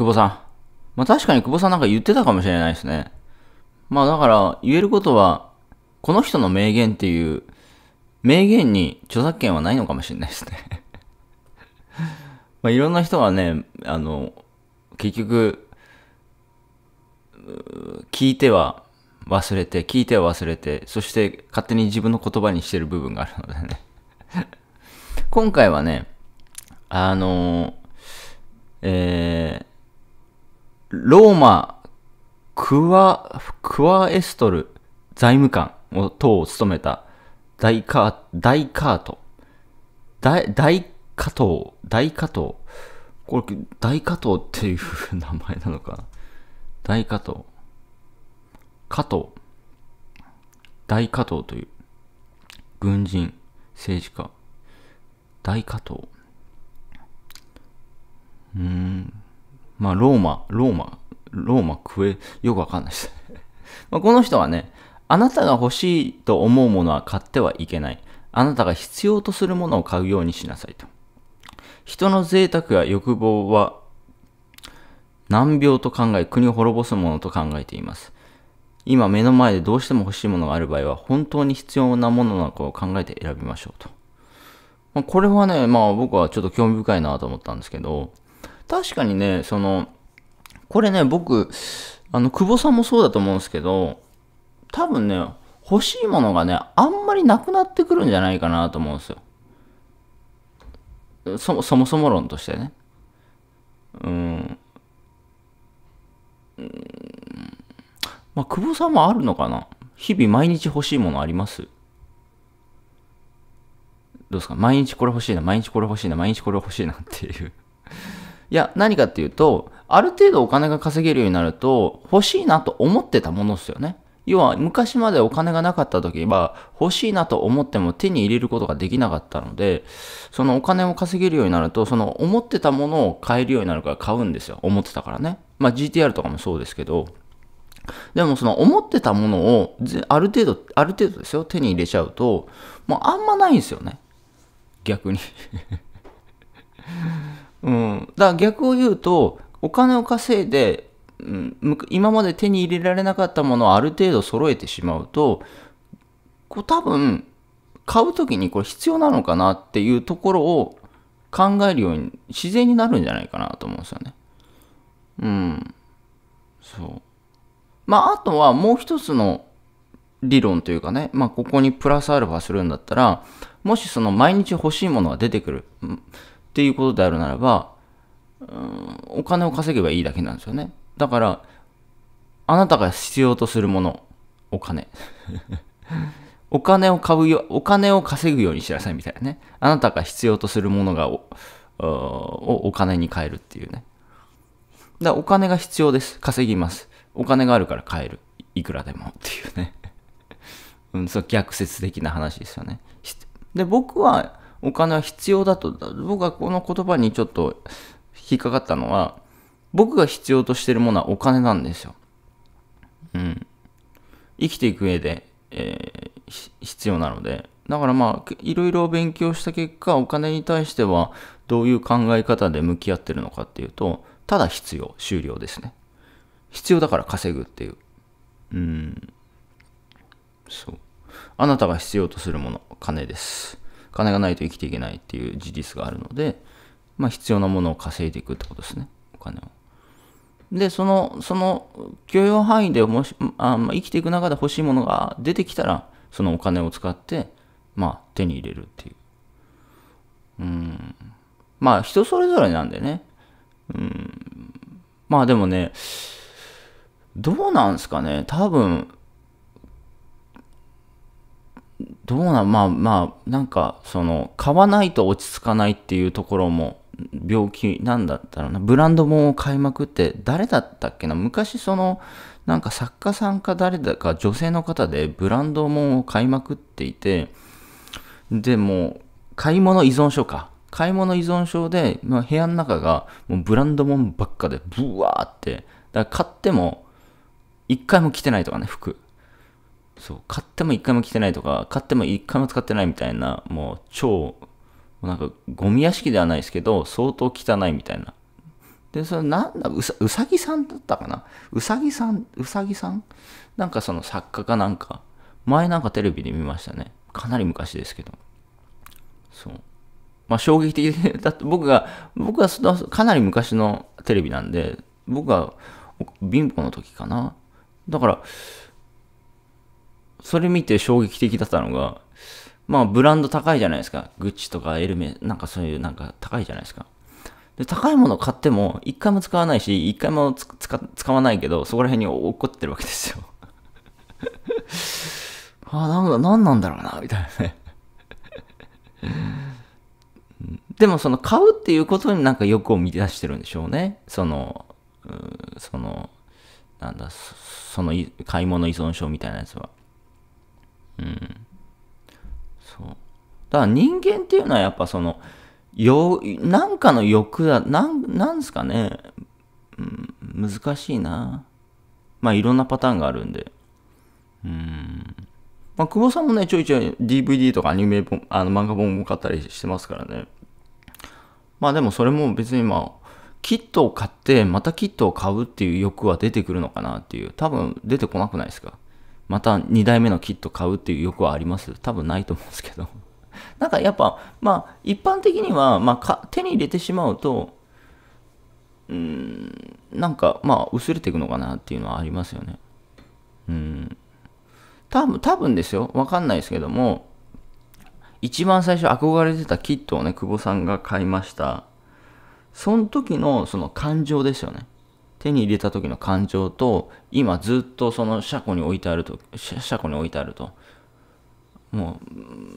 久保さん。まあ確かに久保さんなんか言ってたかもしれないですね。まあだから言えることは、この人の名言っていう、名言に著作権はないのかもしれないですね まあいろんな人がね、あの、結局、聞いては忘れて、聞いては忘れて、そして勝手に自分の言葉にしてる部分があるのでね 今回はね、あのえー、ローマ、クワ、クワエストル財務官を党を務めた大カ大カート。大、大加藤、大加藤。これ、大加藤っていう名前なのかな大加藤。加藤。大加藤という軍人、政治家。大加藤。まあ、ローマ、ローマ、ローマクエ、よくわかんないです。まこの人はね、あなたが欲しいと思うものは買ってはいけない。あなたが必要とするものを買うようにしなさいと。人の贅沢や欲望は難病と考え、国を滅ぼすものと考えています。今目の前でどうしても欲しいものがある場合は、本当に必要なものなのかを考えて選びましょうと。まあ、これはね、まあ僕はちょっと興味深いなと思ったんですけど、確かにね、その、これね、僕、あの、久保さんもそうだと思うんですけど、多分ね、欲しいものがね、あんまりなくなってくるんじゃないかなと思うんですよ。そそもそも論としてね。うん。うん、まあ、久保さんもあるのかな日々毎日欲しいものありますどうですか毎日これ欲しいな、毎日これ欲しいな、毎日これ欲しいなっていういや、何かっていうと、ある程度お金が稼げるようになると、欲しいなと思ってたものですよね。要は昔までお金がなかった時は欲しいなと思っても手に入れることができなかったのでそのお金を稼げるようになるとその思ってたものを買えるようになるから買うんですよ思ってたからねまあ GTR とかもそうですけどでもその思ってたものをある程度ある程度ですよ手に入れちゃうともうあんまないんですよね逆にうん、だから逆を言うとお金を稼いで、うん、今まで手に入れられなかったものをある程度揃えてしまうとこう多分買う時にこれ必要なのかなっていうところを考えるように自然になるんじゃないかなと思うんですよね。うん。そう。まああとはもう一つの理論というかね、まあここにプラスアルファするんだったら、もしその毎日欲しいものが出てくる。っていうことであるならば、うん、お金を稼げばいいだけなんですよね。だから、あなたが必要とするもの、お金。お金を買うよ、お金を稼ぐようにしなさいみたいなね。あなたが必要とするものがお、お金に変えるっていうね。だお金が必要です。稼ぎます。お金があるから買える。いくらでもっていうね。うん、そう逆説的な話ですよね。で、僕は、お金は必要だと、僕はこの言葉にちょっと引っかかったのは、僕が必要としてるものはお金なんですよ。うん。生きていく上で、えー、必要なので。だからまあ、いろいろ勉強した結果、お金に対してはどういう考え方で向き合ってるのかっていうと、ただ必要、終了ですね。必要だから稼ぐっていう。うん。そう。あなたが必要とするもの、金です。金がないと生きていけないっていう事実があるので、まあ、必要なものを稼いでいくってことですねお金を。でそのその許容範囲でもしあ、まあ、生きていく中で欲しいものが出てきたらそのお金を使って、まあ、手に入れるっていう。うんまあ人それぞれなんでね。うん。まあでもね、どうなんすかね。多分、どうな、まあまあ、なんか、その、買わないと落ち着かないっていうところも、病気なんだったらな、ブランドもを買いまくって、誰だったっけな、昔その、なんか作家さんか誰だか、女性の方でブランドもを買いまくっていて、でも、買い物依存症か。買い物依存症で、ま部屋の中がもうブランドもんばっかで、ブワーって。だから買っても、一回も着てないとかね、服。そう、買っても一回も着てないとか、買っても一回も使ってないみたいな、もう超、なんかゴミ屋敷ではないですけど、相当汚いみたいな。で、それなんだ、うさうさぎさんだったかなうさぎさん、うさぎさんなんかその作家かなんか、前なんかテレビで見ましたね。かなり昔ですけど。そう。まあ衝撃的だって僕が、僕はかなり昔のテレビなんで、僕は貧乏の時かな。だから、それ見て衝撃的だったのが、まあブランド高いじゃないですか。グッチとかエルメ、なんかそういうなんか高いじゃないですか。で、高いもの買っても一回も使わないし、一回も使わないけど、そこら辺に怒ってるわけですよ。あ、なんだ、なんなんだろうな、みたいなね。でもその買うっていうことになんか欲を満たしてるんでしょうね。その、その、なんだ、その買い物依存症みたいなやつは。うん。そう。だから人間っていうのはやっぱその、よ、なんかの欲だ、なん、なんすかね、うん、難しいな。まあいろんなパターンがあるんで。うん。まあ久保さんもね、ちょいちょい DVD とかアニメ本、あの漫画本も買ったりしてますからね。まあでもそれも別にまあ、キットを買って、またキットを買うっていう欲は出てくるのかなっていう。多分出てこなくないですかまた2代目のキット買うっていう欲はあります多分ないと思うんですけど。なんかやっぱ、まあ、一般的には、まあ、手に入れてしまうと、うん、なんか、まあ、薄れていくのかなっていうのはありますよね。うん。多分、多分ですよ。わかんないですけども、一番最初憧れてたキットをね、久保さんが買いました。その時のその感情ですよね。手に入れた時の感情と、今ずっとその車庫に置いてあると、車庫に置いてあると。も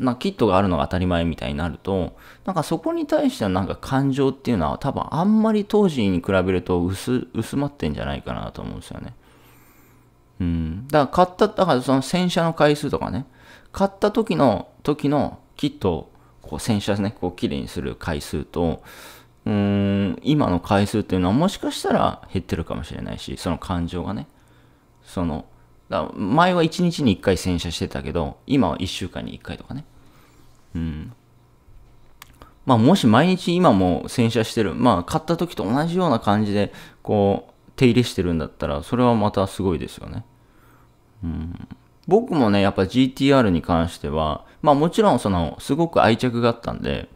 う、なキットがあるのが当たり前みたいになると、なんかそこに対してのなんか感情っていうのは多分あんまり当時に比べると薄、薄まってんじゃないかなと思うんですよね。うん。だから買った、だからその洗車の回数とかね、買った時の、時のキットをこう洗車ね、こう綺麗にする回数と、うーん、今の回数っていうのはもしかしたら減ってるかもしれないし、その感情がね。その、だ前は1日に1回洗車してたけど、今は1週間に1回とかね。うん。まあもし毎日今も洗車してる、まあ買った時と同じような感じで、こう、手入れしてるんだったら、それはまたすごいですよね。うん。僕もね、やっぱ GTR に関しては、まあもちろんその、すごく愛着があったんで、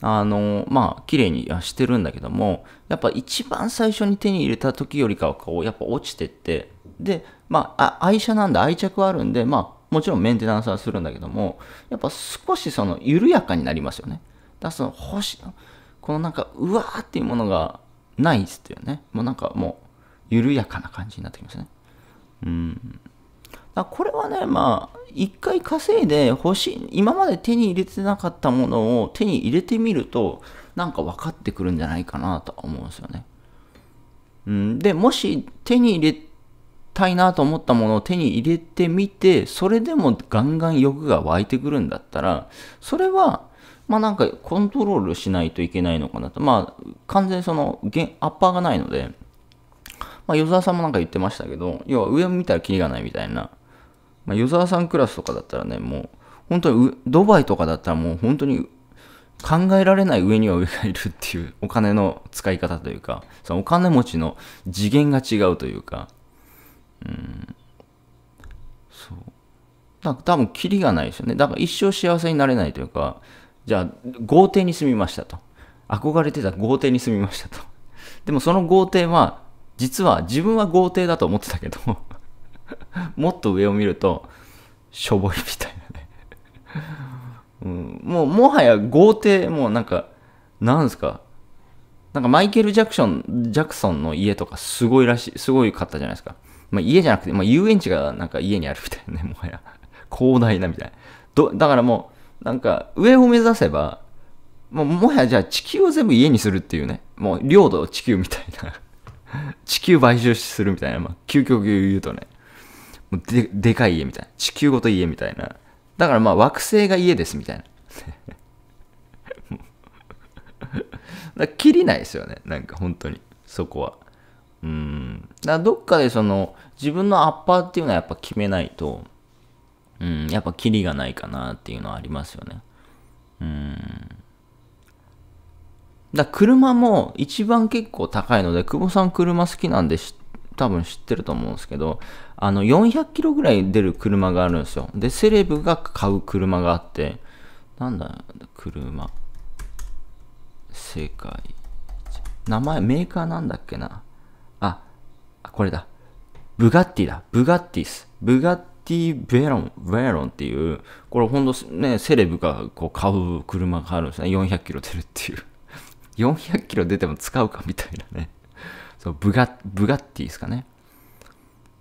あの、まあ、綺麗にしてるんだけども、やっぱ一番最初に手に入れた時よりかは、こう、やっぱ落ちてって、で、まあ、愛車なんで愛着はあるんで、まあ、もちろんメンテナンスはするんだけども、やっぱ少しその、緩やかになりますよね。だその、星、このなんか、うわーっていうものがないですよね。もうなんかもう、緩やかな感じになってきますね。うん。あこれはね、まあ、一回稼いで欲しい、今まで手に入れてなかったものを手に入れてみると、なんか分かってくるんじゃないかなとは思うんですよね。うん、で、もし手に入れたいなと思ったものを手に入れてみて、それでもガンガン欲が湧いてくるんだったら、それは、まあなんかコントロールしないといけないのかなと。まあ完全にそのアッパーがないので、まあ、与沢さんもなんか言ってましたけど、要は上を見たらキリがないみたいな。まあ、湯沢さんクラスとかだったらね、もう、本当にドバイとかだったらもう本当に考えられない上には上がいるっていうお金の使い方というか、そのお金持ちの次元が違うというか、うん、そう。だから多分、キリがないですよね。だから一生幸せになれないというか、じゃあ、豪邸に住みましたと。憧れてた豪邸に住みましたと。でもその豪邸は、実は自分は豪邸だと思ってたけどもっと上を見ると、しょぼいみたいなね。うん、もう、もはや豪邸、もうなんか、なんですか。なんかマイケル・ジャクション、ジャクソンの家とかすごいらしい、すごいかったじゃないですか。まあ家じゃなくて、まあ遊園地がなんか家にあるみたいなね、もはや。広大なみたいな。ど、だからもう、なんか上を目指せば、もうもはやじゃあ地球を全部家にするっていうね。もう領土地球みたいな。地球買収するみたいな、まあ究極言うとね。ででかい家みたいな。地球ごと家みたいな。だからまあ惑星が家ですみたいな。だ切りないですよね。なんか本当に。そこは。うん。だどっかでその自分のアッパーっていうのはやっぱ決めないと、うん、やっぱ切りがないかなっていうのはありますよね。うん。だ車も一番結構高いので、久保さん車好きなんでし多分知ってると思うんですけど、あの、400キロぐらい出る車があるんですよ。で、セレブが買う車があって、なんだ、車。世界名前、メーカーなんだっけな。あ、これだ。ブガッティだ。ブガッティス。ブガッティ・ベロン、ベロンっていう、これほんとね、セレブがこう買う車があるんですね。400キロ出るっていう。400キロ出ても使うかみたいなね。そうブガブガッティですかね。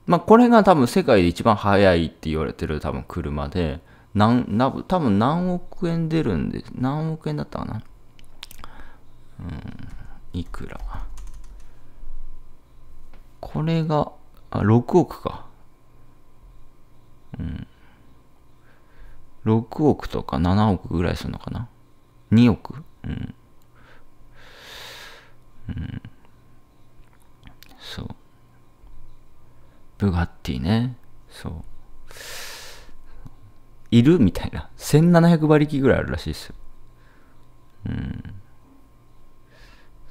まあ、これが多分世界で一番速いって言われてる多分車で、なんな多分何億円出るんで、何億円だったかな。うん、いくら。これが、あ、6億か。うん。6億とか7億ぐらいするのかな。2億うん。ブガッティね。そう。いるみたいな。1700馬力ぐらいあるらしいですよ。うん。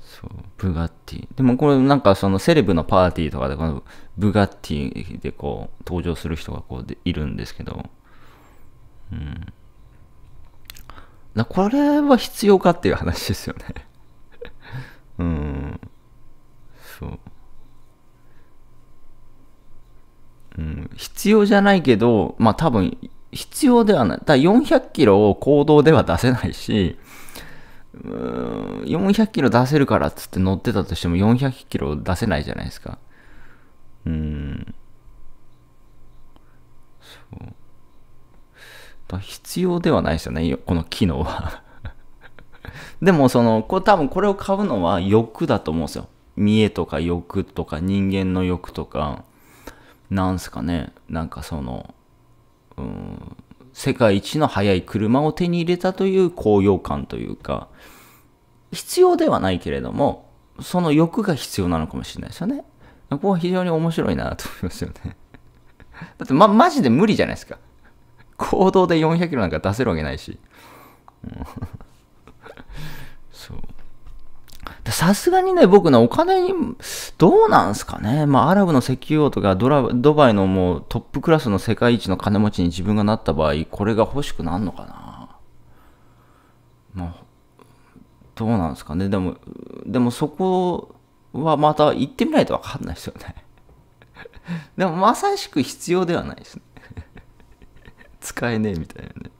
そう、ブガッティ。でもこれなんかそのセレブのパーティーとかでこのブガッティでこう登場する人がこうでいるんですけど。うん。だこれは必要かっていう話ですよね うん。そう。うん、必要じゃないけど、まあ多分必要ではない。だ400キロを行動では出せないし、うーん400キロ出せるからっつって乗ってたとしても400キロ出せないじゃないですか。うん。そう。だ必要ではないですよね、この機能は でもその、これ多分これを買うのは欲だと思うんですよ。見栄とか欲とか人間の欲とか、なんすかね、なんかその、うん、世界一の速い車を手に入れたという高揚感というか、必要ではないけれども、その欲が必要なのかもしれないですよね。ここは非常に面白いなと思いますよね。だってま、マジで無理じゃないですか。行動で400キロなんか出せるわけないし。うんさすがにね、僕ね、お金に、どうなんすかね。まあ、アラブの石油王とかドラ、ドバイのもうトップクラスの世界一の金持ちに自分がなった場合、これが欲しくなるのかな。まあ、どうなんすかね。でも、でもそこはまた行ってみないとわかんないですよね。でも、まさしく必要ではないですね。使えねえみたいなね。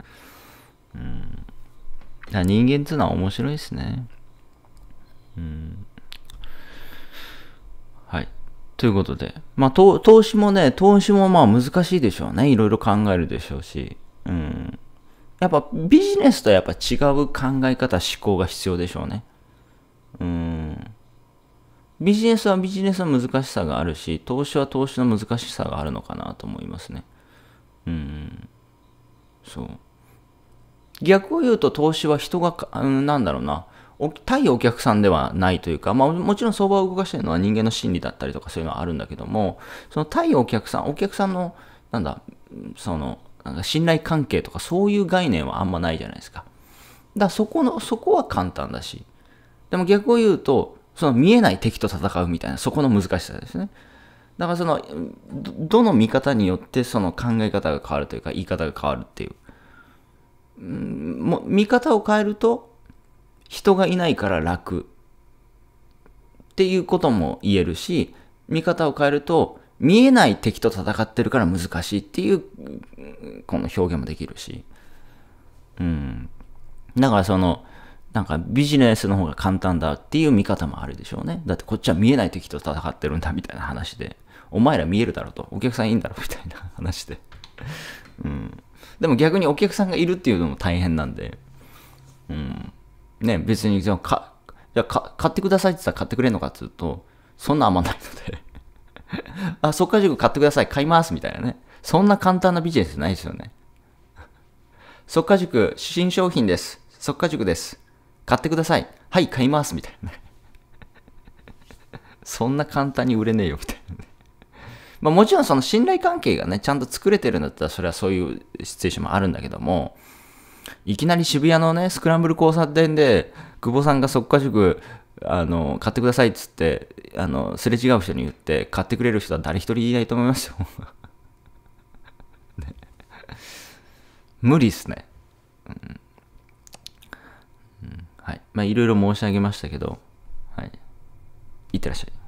うん。人間っていうのは面白いですね。はい。ということで。まあ、投資もね、投資もまあ難しいでしょうね。いろいろ考えるでしょうし。うん。やっぱビジネスとはやっぱ違う考え方、思考が必要でしょうね。うん。ビジネスはビジネスの難しさがあるし、投資は投資の難しさがあるのかなと思いますね。うん。そう。逆を言うと投資は人が、うん、なんだろうな。対お客さんではないというか、まあ、もちろん相場を動かしてるのは人間の心理だったりとかそういうのはあるんだけども、その対お客さん、お客さんの、なんだ、その、なんか信頼関係とかそういう概念はあんまないじゃないですか。だからそこの、そこは簡単だし。でも逆を言うと、その見えない敵と戦うみたいな、そこの難しさですね。だからその、どの見方によってその考え方が変わるというか、言い方が変わるっていう。うん、も見方を変えると、人がいないから楽っていうことも言えるし、見方を変えると、見えない敵と戦ってるから難しいっていう、この表現もできるし。うん。だからその、なんかビジネスの方が簡単だっていう見方もあるでしょうね。だってこっちは見えない敵と戦ってるんだみたいな話で。お前ら見えるだろと。お客さんいいんだろみたいな 話で。うん。でも逆にお客さんがいるっていうのも大変なんで。うん。ね、別に、じゃあ、か、いやか、買ってくださいって言ったら買ってくれるのかって言うと、そんなあんまないのであ、そっか塾買ってください、買いますみたいなね。そんな簡単なビジネスないですよね。そっか塾、新商品です。そっか塾です。買ってください。はい、買いますみたいなね。そんな簡単に売れねえよ、みたいなね。まあもちろんその信頼関係がね、ちゃんと作れてるんだったら、それはそういうシチュエーションもあるんだけども、いきなり渋谷のね、スクランブル交差点で、久保さんが速稼塾、あの、買ってくださいっつって、あの、すれ違う人に言って、買ってくれる人は誰一人いないと思いますよ。ね、無理っすね。うん。うん、はい。まあ、いろいろ申し上げましたけど、はい。いってらっしゃい。